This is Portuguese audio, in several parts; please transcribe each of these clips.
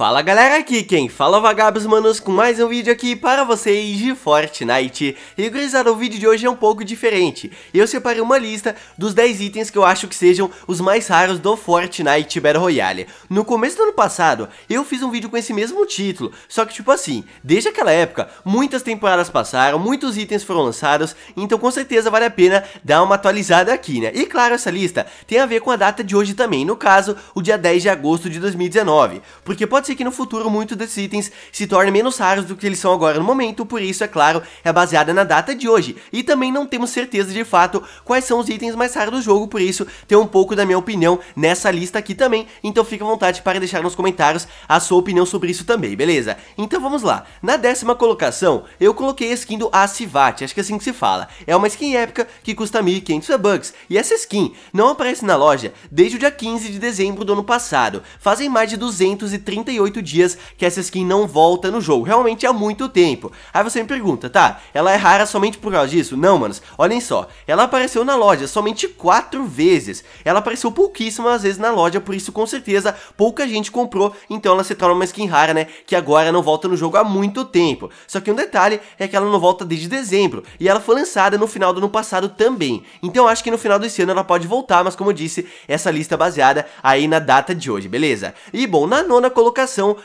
Fala galera, aqui quem fala é Vagabos Manos com mais um vídeo aqui para vocês de Fortnite E gurizada, o vídeo de hoje é um pouco diferente Eu separei uma lista dos 10 itens que eu acho que sejam os mais raros do Fortnite Battle Royale No começo do ano passado, eu fiz um vídeo com esse mesmo título Só que tipo assim, desde aquela época, muitas temporadas passaram, muitos itens foram lançados Então com certeza vale a pena dar uma atualizada aqui, né? E claro, essa lista tem a ver com a data de hoje também No caso, o dia 10 de agosto de 2019 Porque pode ser ser que no futuro muitos desses itens se tornem menos raros do que eles são agora no momento, por isso, é claro, é baseada na data de hoje. E também não temos certeza de fato quais são os itens mais raros do jogo, por isso tem um pouco da minha opinião nessa lista aqui também, então fique à vontade para deixar nos comentários a sua opinião sobre isso também, beleza? Então vamos lá, na décima colocação eu coloquei a skin do Asivat, acho que é assim que se fala, é uma skin épica que custa 1.500 bucks, e essa skin não aparece na loja desde o dia 15 de dezembro do ano passado, fazem mais de 238 48 dias que essa skin não volta no jogo. Realmente há é muito tempo. Aí você me pergunta, tá, ela é rara somente por causa disso? Não, manos, olhem só. Ela apareceu na loja somente 4 vezes. Ela apareceu pouquíssimas vezes na loja, por isso com certeza pouca gente comprou. Então ela se torna uma skin rara, né, que agora não volta no jogo há muito tempo. Só que um detalhe é que ela não volta desde dezembro. E ela foi lançada no final do ano passado também. Então acho que no final desse ano ela pode voltar, mas como eu disse, essa lista é baseada aí na data de hoje, beleza? E bom, na nona colocação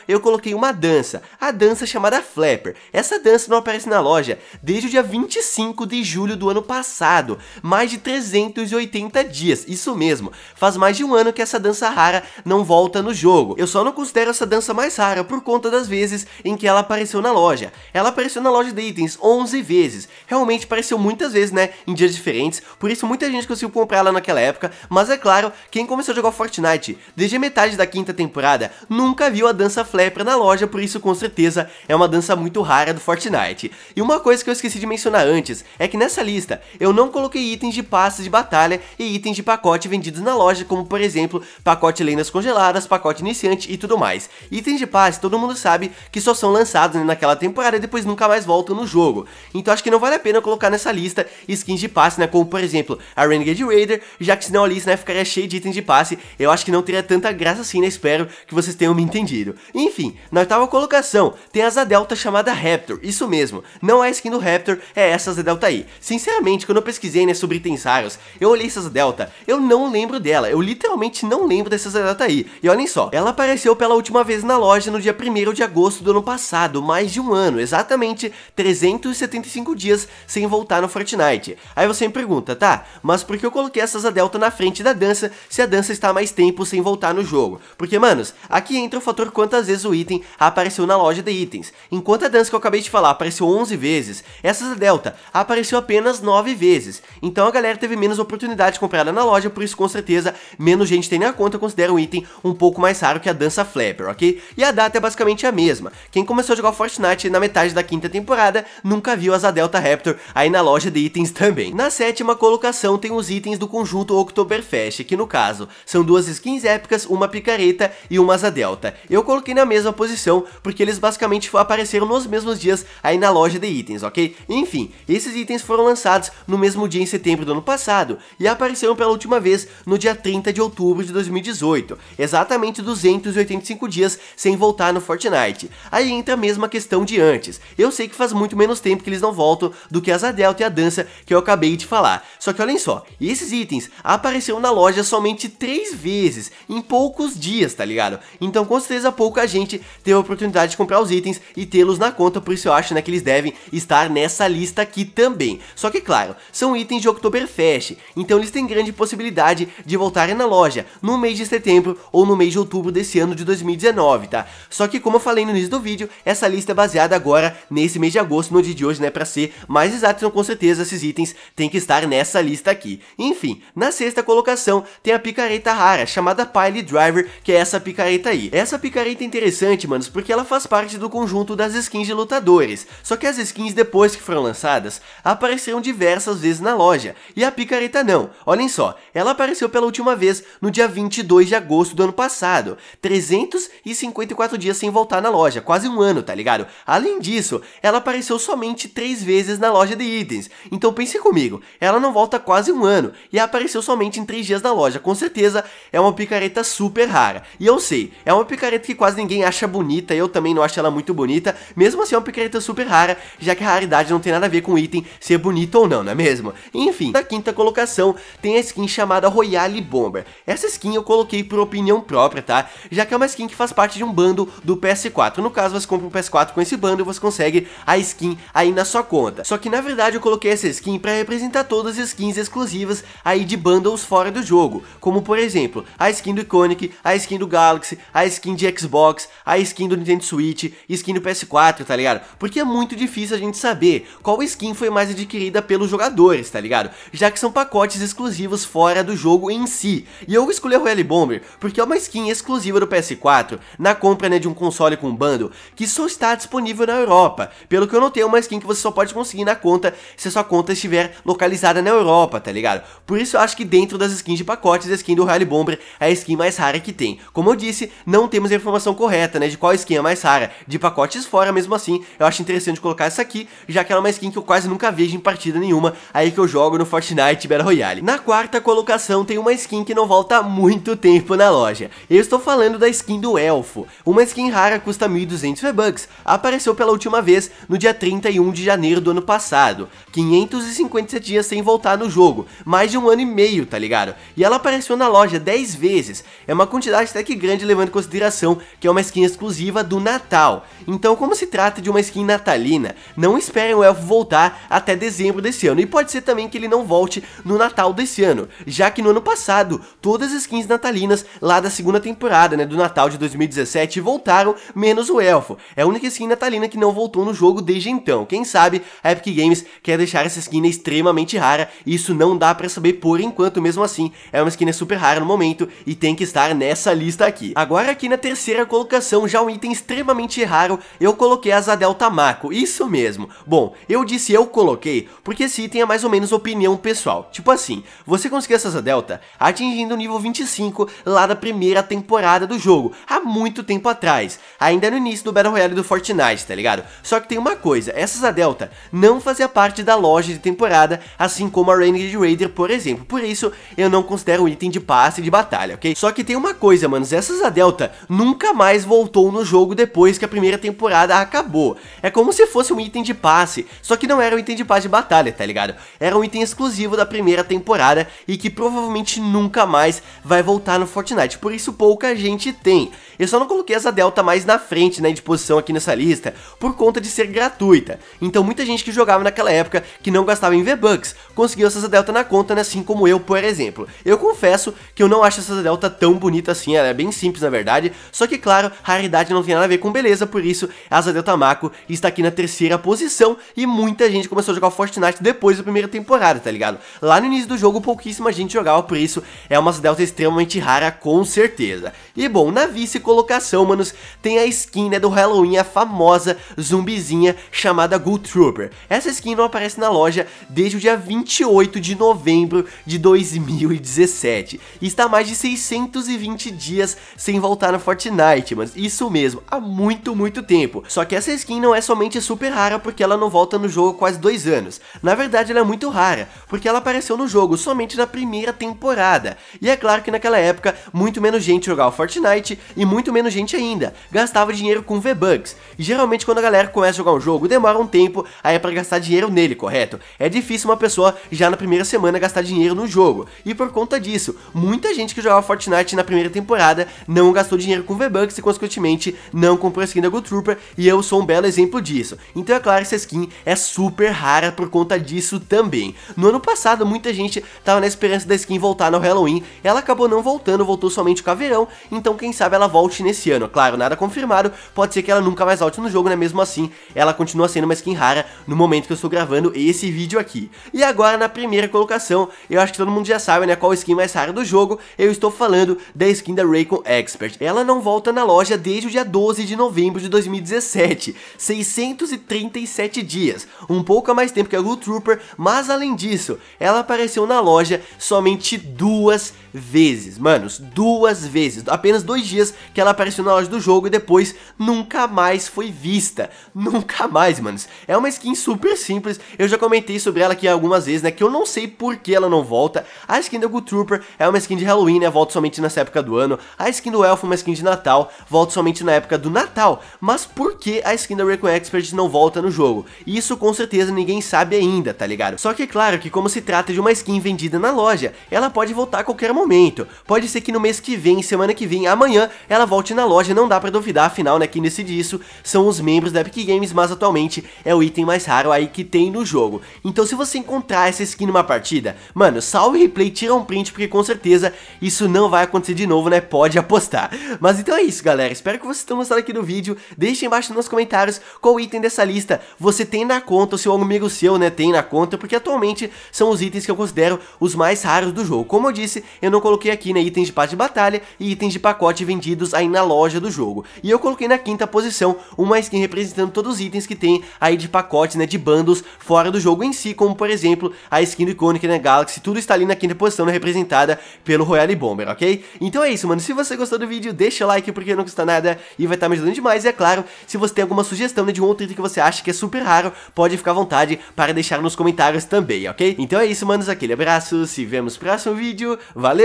eu coloquei uma dança, a dança chamada Flapper. Essa dança não aparece na loja desde o dia 25 de julho do ano passado, mais de 380 dias, isso mesmo. Faz mais de um ano que essa dança rara não volta no jogo. Eu só não considero essa dança mais rara por conta das vezes em que ela apareceu na loja. Ela apareceu na loja de itens 11 vezes, realmente apareceu muitas vezes, né, em dias diferentes, por isso muita gente conseguiu comprar ela naquela época, mas é claro, quem começou a jogar Fortnite desde a metade da quinta temporada nunca viu viu a dança Flapper na loja, por isso com certeza é uma dança muito rara do Fortnite. E uma coisa que eu esqueci de mencionar antes, é que nessa lista eu não coloquei itens de passes de batalha e itens de pacote vendidos na loja, como por exemplo, pacote lendas congeladas, pacote iniciante e tudo mais. Itens de passe todo mundo sabe que só são lançados né, naquela temporada e depois nunca mais voltam no jogo, então acho que não vale a pena colocar nessa lista skins de passe, né, como por exemplo a Renegade Raider, já que senão a lista né, ficaria cheia de itens de passe, eu acho que não teria tanta graça assim, né, espero que vocês tenham me entendido giro. Enfim, na oitava colocação tem a delta chamada Raptor, isso mesmo, não é a skin do Raptor, é essa asa delta aí. Sinceramente, quando eu pesquisei né, sobre itens raros, eu olhei essa asa delta, eu não lembro dela, eu literalmente não lembro dessa asa delta aí. E olhem só, ela apareceu pela última vez na loja no dia 1 de agosto do ano passado, mais de um ano, exatamente 375 dias sem voltar no Fortnite. Aí você me pergunta, tá, mas por que eu coloquei essa asa delta na frente da dança se a dança está mais tempo sem voltar no jogo? Porque, manos, aqui entra o fator quantas vezes o item apareceu na loja de itens. Enquanto a dança que eu acabei de falar apareceu 11 vezes, essa Delta apareceu apenas 9 vezes. Então a galera teve menos oportunidade de comprar ela na loja, por isso com certeza menos gente tem na conta considera o item um pouco mais raro que a dança Flapper, ok? E a data é basicamente a mesma. Quem começou a jogar Fortnite na metade da quinta temporada nunca viu as a Delta Raptor aí na loja de itens também. Na sétima colocação tem os itens do conjunto Oktoberfest, que no caso são duas skins épicas, uma picareta e uma zadelta. delta. Eu eu coloquei na mesma posição, porque eles basicamente apareceram nos mesmos dias aí na loja de itens, ok? Enfim, esses itens foram lançados no mesmo dia em setembro do ano passado, e apareceram pela última vez no dia 30 de outubro de 2018, exatamente 285 dias sem voltar no Fortnite. Aí entra a mesma questão de antes, eu sei que faz muito menos tempo que eles não voltam do que as a Delta e a Dança que eu acabei de falar, só que olhem só, esses itens apareceram na loja somente 3 vezes, em poucos dias, tá ligado? Então com certeza certeza pouca gente teve a oportunidade de comprar os itens e tê-los na conta, por isso eu acho né, que eles devem estar nessa lista aqui também. Só que claro, são itens de Oktoberfest, então eles têm grande possibilidade de voltarem na loja no mês de setembro ou no mês de outubro desse ano de 2019, tá? Só que como eu falei no início do vídeo, essa lista é baseada agora nesse mês de agosto, no dia de hoje, né, pra ser mais exato, então com certeza esses itens têm que estar nessa lista aqui. Enfim, na sexta colocação tem a picareta rara, chamada Pile Driver, que é essa picareta aí. Essa picareta careta interessante, manos, porque ela faz parte do conjunto das skins de lutadores, só que as skins depois que foram lançadas, apareceram diversas vezes na loja, e a picareta não. Olhem só, ela apareceu pela última vez no dia 22 de agosto do ano passado, 354 dias sem voltar na loja, quase um ano, tá ligado? Além disso, ela apareceu somente 3 vezes na loja de itens, então pense comigo, ela não volta quase um ano, e apareceu somente em 3 dias na loja, com certeza é uma picareta super rara, e eu sei, é uma picareta que quase ninguém acha bonita, eu também não acho ela muito bonita. Mesmo assim, é uma picareta super rara, já que a raridade não tem nada a ver com o item ser bonito ou não, não é mesmo? Enfim, na quinta colocação tem a skin chamada Royale Bomber. Essa skin eu coloquei por opinião própria, tá? Já que é uma skin que faz parte de um bando do PS4. No caso, você compra um PS4 com esse bando e você consegue a skin aí na sua conta. Só que na verdade eu coloquei essa skin para representar todas as skins exclusivas aí de bundles fora do jogo. Como por exemplo, a skin do Iconic, a skin do Galaxy, a skin de de Xbox, a skin do Nintendo Switch, skin do PS4, tá ligado? Porque é muito difícil a gente saber qual skin foi mais adquirida pelos jogadores, tá ligado? Já que são pacotes exclusivos fora do jogo em si. E eu escolhi a Rally Bomber porque é uma skin exclusiva do PS4, na compra né, de um console com bundle, que só está disponível na Europa. Pelo que eu notei, é uma skin que você só pode conseguir na conta se a sua conta estiver localizada na Europa, tá ligado? Por isso eu acho que dentro das skins de pacotes, a skin do Rally Bomber é a skin mais rara que tem. Como eu disse, não temos a informação correta, né, de qual skin é mais rara. De pacotes fora, mesmo assim, eu acho interessante colocar essa aqui, já que ela é uma skin que eu quase nunca vejo em partida nenhuma, aí que eu jogo no Fortnite Battle Royale. Na quarta colocação tem uma skin que não volta há muito tempo na loja. Eu estou falando da skin do Elfo. Uma skin rara custa 1.200 V-Bucks, apareceu pela última vez no dia 31 de janeiro do ano passado. 557 dias sem voltar no jogo, mais de um ano e meio, tá ligado? E ela apareceu na loja 10 vezes, é uma quantidade até que grande levando em consideração promoção, que é uma skin exclusiva do Natal. Então, como se trata de uma skin natalina, não esperem o elfo voltar até dezembro desse ano. E pode ser também que ele não volte no Natal desse ano, já que no ano passado, todas as skins natalinas lá da segunda temporada, né, do Natal de 2017 voltaram, menos o elfo. É a única skin natalina que não voltou no jogo desde então. Quem sabe a Epic Games quer deixar essa skin extremamente rara, e isso não dá para saber por enquanto, mesmo assim, é uma skin super rara no momento e tem que estar nessa lista aqui. Agora aqui na terceira terceira colocação, já um item extremamente raro, eu coloquei a Asa Delta Mako, isso mesmo. Bom, eu disse eu coloquei, porque esse item é mais ou menos opinião pessoal. Tipo assim, você conseguiu essa Asa Delta atingindo o nível 25 lá da primeira temporada do jogo, há muito tempo atrás, ainda no início do Battle Royale do Fortnite, tá ligado? Só que tem uma coisa, essa Asa Delta não fazia parte da loja de temporada, assim como a Renegade Raider, por exemplo. Por isso, eu não considero um item de passe de batalha, ok? Só que tem uma coisa, manos, essa Asa Delta não nunca mais voltou no jogo depois que a primeira temporada acabou. É como se fosse um item de passe, só que não era um item de passe de batalha, tá ligado? Era um item exclusivo da primeira temporada e que provavelmente nunca mais vai voltar no Fortnite, por isso pouca gente tem. Eu só não coloquei essa Delta mais na frente, né, de posição aqui nessa lista, por conta de ser gratuita. Então muita gente que jogava naquela época, que não gastava em V-Bucks, conseguiu essa Delta na conta, né, assim como eu, por exemplo. Eu confesso que eu não acho essa Delta tão bonita assim, ela é bem simples na verdade, só que, claro, raridade não tem nada a ver com beleza, por isso Azadeu Tamako está aqui na terceira posição e muita gente começou a jogar Fortnite depois da primeira temporada, tá ligado? Lá no início do jogo, pouquíssima gente jogava, por isso é uma delta extremamente rara, com certeza. E bom, na vice-colocação, manos, tem a skin, né, do Halloween, a famosa zumbizinha chamada Ghoul Trooper. Essa skin não aparece na loja desde o dia 28 de novembro de 2017 e está mais de 620 dias sem voltar no Fortnite Fortnite, mas isso mesmo, há muito, muito tempo. Só que essa skin não é somente super rara porque ela não volta no jogo há quase dois anos. Na verdade, ela é muito rara, porque ela apareceu no jogo somente na primeira temporada. E é claro que naquela época, muito menos gente jogava Fortnite e muito menos gente ainda gastava dinheiro com v bugs. E geralmente quando a galera começa a jogar um jogo, demora um tempo aí é para gastar dinheiro nele, correto? É difícil uma pessoa já na primeira semana gastar dinheiro no jogo. E por conta disso, muita gente que jogava Fortnite na primeira temporada não gastou dinheiro com com V-Bucks e consequentemente não comprou a skin da Go Trooper e eu sou um belo exemplo disso. Então é claro, essa skin é super rara por conta disso também. No ano passado muita gente tava na esperança da skin voltar no Halloween, ela acabou não voltando, voltou somente o caveirão, então quem sabe ela volte nesse ano. Claro, nada confirmado, pode ser que ela nunca mais volte no jogo, né? Mesmo assim, ela continua sendo uma skin rara no momento que eu estou gravando esse vídeo aqui. E agora na primeira colocação, eu acho que todo mundo já sabe, né, qual skin mais rara do jogo, eu estou falando da skin da Raycon Expert. Ela não não volta na loja desde o dia 12 de novembro de 2017, 637 dias, um pouco a mais tempo que a Ghoul Trooper, mas além disso, ela apareceu na loja somente duas vezes, manos, duas vezes, apenas dois dias que ela apareceu na loja do jogo e depois nunca mais foi vista, nunca mais, manos. É uma skin super simples, eu já comentei sobre ela aqui algumas vezes, né, que eu não sei por que ela não volta. A skin do Good Trooper é uma skin de Halloween, né, volta somente nessa época do ano. A skin do Elfo é uma skin de Natal, volta somente na época do Natal. Mas por que a skin da Recon Expert não volta no jogo? Isso com certeza ninguém sabe ainda, tá ligado? Só que é claro que como se trata de uma skin vendida na loja, ela pode voltar a qualquer momento momento. Pode ser que no mês que vem, semana que vem, amanhã, ela volte na loja, não dá para duvidar, afinal, né, quem decide isso são os membros da Epic Games, mas atualmente é o item mais raro aí que tem no jogo. Então se você encontrar essa skin numa partida, mano, salve replay, tira um print, porque com certeza isso não vai acontecer de novo, né, pode apostar. Mas então é isso, galera, espero que vocês tenham gostado aqui do vídeo, deixem embaixo nos comentários qual item dessa lista você tem na conta, ou se o amigo seu, né, tem na conta, porque atualmente são os itens que eu considero os mais raros do jogo. Como eu disse, eu não não coloquei aqui, né, itens de passe de batalha e itens de pacote vendidos aí na loja do jogo. E eu coloquei na quinta posição uma skin representando todos os itens que tem aí de pacote né, de bandos fora do jogo em si, como por exemplo a skin do Iconic, né, Galaxy, tudo está ali na quinta posição, né, representada pelo Royale Bomber, ok? Então é isso, mano, se você gostou do vídeo, deixa o like porque não custa nada e vai estar tá me ajudando demais, e é claro, se você tem alguma sugestão né, de um outro item que você acha que é super raro, pode ficar à vontade para deixar nos comentários também, ok? Então é isso, manos, aquele abraço, se vemos no próximo vídeo, valeu!